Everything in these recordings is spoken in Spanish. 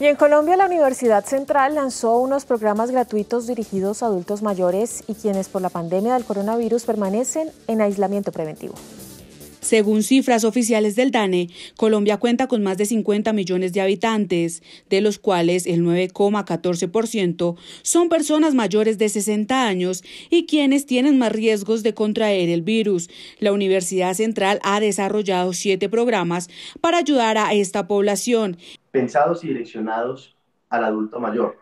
Y en Colombia la Universidad Central lanzó unos programas gratuitos dirigidos a adultos mayores y quienes por la pandemia del coronavirus permanecen en aislamiento preventivo. Según cifras oficiales del DANE, Colombia cuenta con más de 50 millones de habitantes, de los cuales el 9,14% son personas mayores de 60 años y quienes tienen más riesgos de contraer el virus. La Universidad Central ha desarrollado siete programas para ayudar a esta población. Pensados y direccionados al adulto mayor.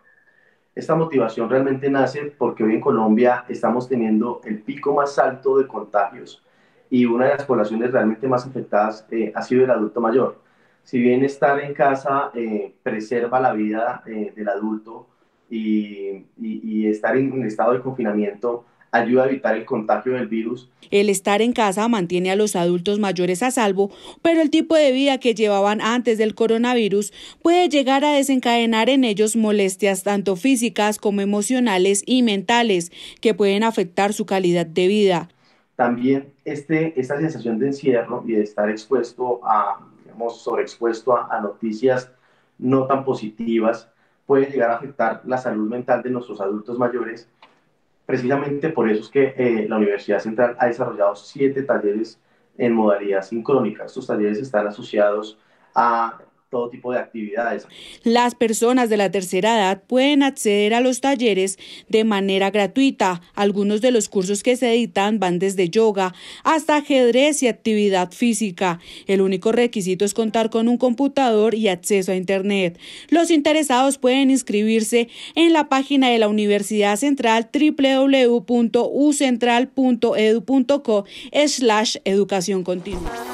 Esta motivación realmente nace porque hoy en Colombia estamos teniendo el pico más alto de contagios y una de las poblaciones realmente más afectadas eh, ha sido el adulto mayor. Si bien estar en casa eh, preserva la vida eh, del adulto y, y estar en estado de confinamiento ayuda a evitar el contagio del virus. El estar en casa mantiene a los adultos mayores a salvo, pero el tipo de vida que llevaban antes del coronavirus puede llegar a desencadenar en ellos molestias tanto físicas como emocionales y mentales que pueden afectar su calidad de vida también este, esta sensación de encierro y de estar expuesto a, digamos, sobreexpuesto a, noticias no tan positivas, puede llegar a afectar la salud mental de nuestros adultos mayores. Precisamente por eso es que eh, la Universidad Central ha desarrollado siete talleres en modalidad sincrónica. Estos talleres están asociados a tipo de actividades. Las personas de la tercera edad pueden acceder a los talleres de manera gratuita. Algunos de los cursos que se editan van desde yoga hasta ajedrez y actividad física. El único requisito es contar con un computador y acceso a Internet. Los interesados pueden inscribirse en la página de la Universidad Central www.ucentral.edu.co slash educación continua.